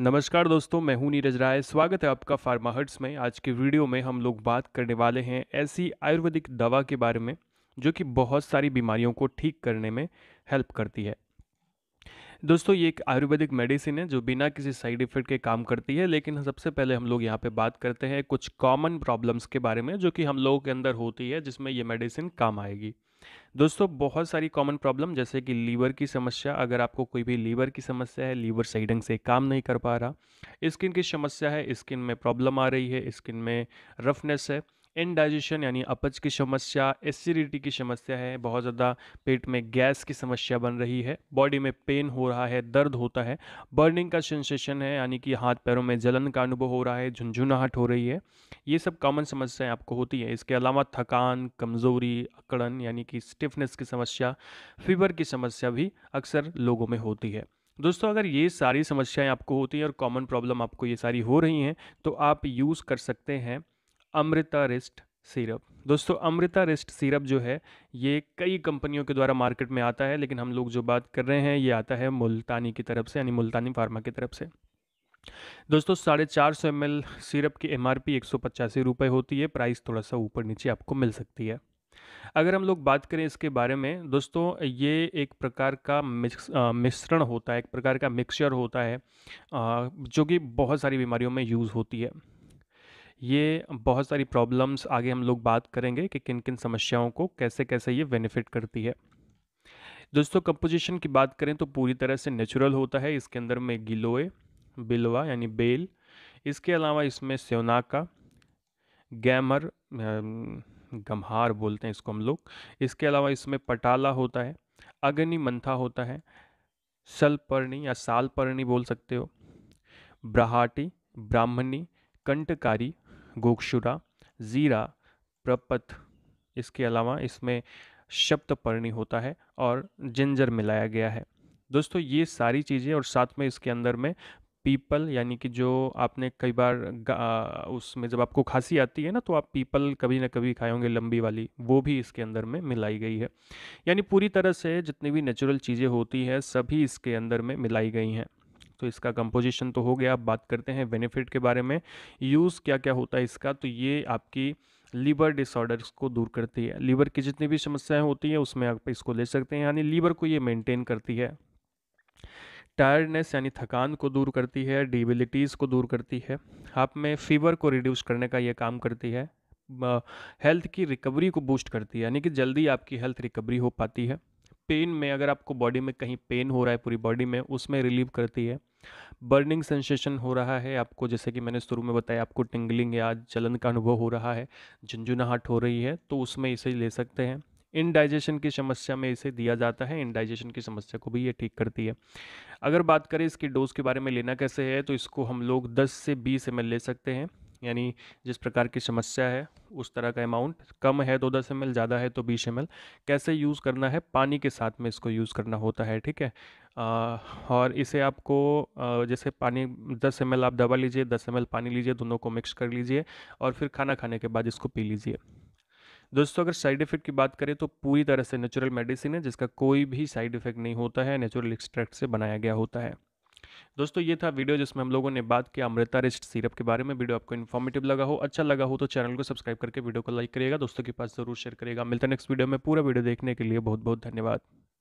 नमस्कार दोस्तों मैं हूं नीरज राय स्वागत है आपका फार्मा हट्स में आज के वीडियो में हम लोग बात करने वाले हैं ऐसी आयुर्वेदिक दवा के बारे में जो कि बहुत सारी बीमारियों को ठीक करने में हेल्प करती है दोस्तों ये एक आयुर्वेदिक मेडिसिन है जो बिना किसी साइड इफ़ेक्ट के काम करती है लेकिन सबसे पहले हम लोग यहाँ पे बात करते हैं कुछ कॉमन प्रॉब्लम्स के बारे में जो कि हम लोगों के अंदर होती है जिसमें ये मेडिसिन काम आएगी दोस्तों बहुत सारी कॉमन प्रॉब्लम जैसे कि लीवर की समस्या अगर आपको कोई भी लीवर की समस्या है लीवर सही ढंग से काम नहीं कर पा रहा स्किन की समस्या है स्किन में प्रॉब्लम आ रही है स्किन में रफनेस है इनडाइजेशन यानी अपच की समस्या एसिडिटी की समस्या है बहुत ज़्यादा पेट में गैस की समस्या बन रही है बॉडी में पेन हो रहा है दर्द होता है बर्निंग का सेंसेशन है यानी कि हाथ पैरों में जलन का अनुभव हो रहा है झुंझुनाहट हो रही है ये सब कॉमन समस्याएं आपको होती हैं इसके अलावा थकान कमज़ोरी अकड़न यानी कि स्टिफनेस की समस्या फीवर की समस्या भी अक्सर लोगों में होती है दोस्तों अगर ये सारी समस्याएं आपको होती हैं और कॉमन प्रॉब्लम आपको ये सारी हो रही हैं तो आप यूज़ कर सकते हैं अमृता रिस्ट सीरप दोस्तों अमृता रिस्ट सीरप जो है ये कई कंपनियों के द्वारा मार्केट में आता है लेकिन हम लोग जो बात कर रहे हैं ये आता है मुल्तानी की तरफ से यानी मुल्तानी फार्मा की तरफ से दोस्तों साढ़े चार सौ एम एल सीरप की एम आर पी एक सौ पचासी रुपये होती है प्राइस थोड़ा सा ऊपर नीचे आपको मिल सकती है अगर हम लोग बात करें इसके बारे में दोस्तों ये एक प्रकार का मिक्स मिश्रण होता है एक प्रकार का मिक्सचर होता है जो कि बहुत सारी बीमारियों में यूज़ होती है ये बहुत सारी प्रॉब्लम्स आगे हम लोग बात करेंगे कि किन किन समस्याओं को कैसे कैसे ये बेनिफिट करती है दोस्तों कंपोजिशन की बात करें तो पूरी तरह से नेचुरल होता है इसके अंदर में गिलोए बिलवा यानी बेल इसके अलावा इसमें सेवनाका गैमर गम्हार बोलते हैं इसको हम लोग इसके अलावा इसमें पटाला होता है अग्नि मंथा होता है सलपर्णी या सालपर्णी बोल सकते हो ब्राहाटी ब्राह्मणी कंटकारी गोक्षुरा ज़ीरा प्रपथ इसके अलावा इसमें शब्द पर्णी होता है और जिंजर मिलाया गया है दोस्तों ये सारी चीज़ें और साथ में इसके अंदर में पीपल यानी कि जो आपने कई बार उसमें जब आपको खांसी आती है ना तो आप पीपल कभी ना कभी खाए होंगे लंबी वाली वो भी इसके अंदर में मिलाई गई है यानी पूरी तरह से जितनी भी नेचुरल चीज़ें होती हैं सभी इसके अंदर में मिलाई गई हैं तो इसका कंपोजिशन तो हो गया अब बात करते हैं बेनिफिट के बारे में यूज़ क्या क्या होता है इसका तो ये आपकी लीवर डिसऑर्डर्स को दूर करती है लीवर की जितनी भी समस्याएं होती हैं उसमें आप इसको ले सकते हैं यानी लीवर को ये मेंटेन करती है टायर्डनेस यानी थकान को दूर करती है डिबिलिटीज़ को दूर करती है आप में फीवर को रिड्यूस करने का ये काम करती है हेल्थ की रिकवरी को बूस्ट करती है यानी कि जल्दी आपकी हेल्थ रिकवरी हो पाती है पेन में अगर आपको बॉडी में कहीं पेन हो रहा है पूरी बॉडी में उसमें रिलीव करती है बर्निंग सेंसेशन हो रहा है आपको जैसे कि मैंने शुरू में बताया आपको टिंगलिंग या जलन का अनुभव हो रहा है झुंझुनाहट हो रही है तो उसमें इसे ले सकते हैं इनडाइजेशन की समस्या में इसे दिया जाता है इनडाइजेशन की समस्या को भी ये ठीक करती है अगर बात करें इसकी डोज़ के बारे में लेना कैसे है तो इसको हम लोग 10 से 20 एम ले सकते हैं यानी जिस प्रकार की समस्या है उस तरह का अमाउंट कम है दो तो दस एम ज़्यादा है तो बीस एम कैसे यूज़ करना है पानी के साथ में इसको यूज़ करना होता है ठीक है आ, और इसे आपको आ, जैसे पानी दस एम आप दवा लीजिए दस एम पानी लीजिए दोनों को मिक्स कर लीजिए और फिर खाना खाने के बाद इसको पी लीजिए दोस्तों अगर साइड इफ़ेक्ट की बात करें तो पूरी तरह से नेचुरल मेडिसिन है जिसका कोई भी साइड इफ़ेक्ट नहीं होता है नेचुरल एक्सट्रैक्ट से बनाया गया होता है दोस्तों ये था वीडियो जिसमें हम लोगों ने बात किया अमृता रिस्ट सिरप के बारे में वीडियो आपको इन्फॉर्मेटिव लगा हो अच्छा लगा हो तो चैनल को सब्सक्राइब करके वीडियो को लाइक करिएगा दोस्तों के पास जरूर शेयर करेगा मिलता नेक्स्ट वीडियो में पूरा वीडियो देखने के लिए बहुत बहुत धन्यवाद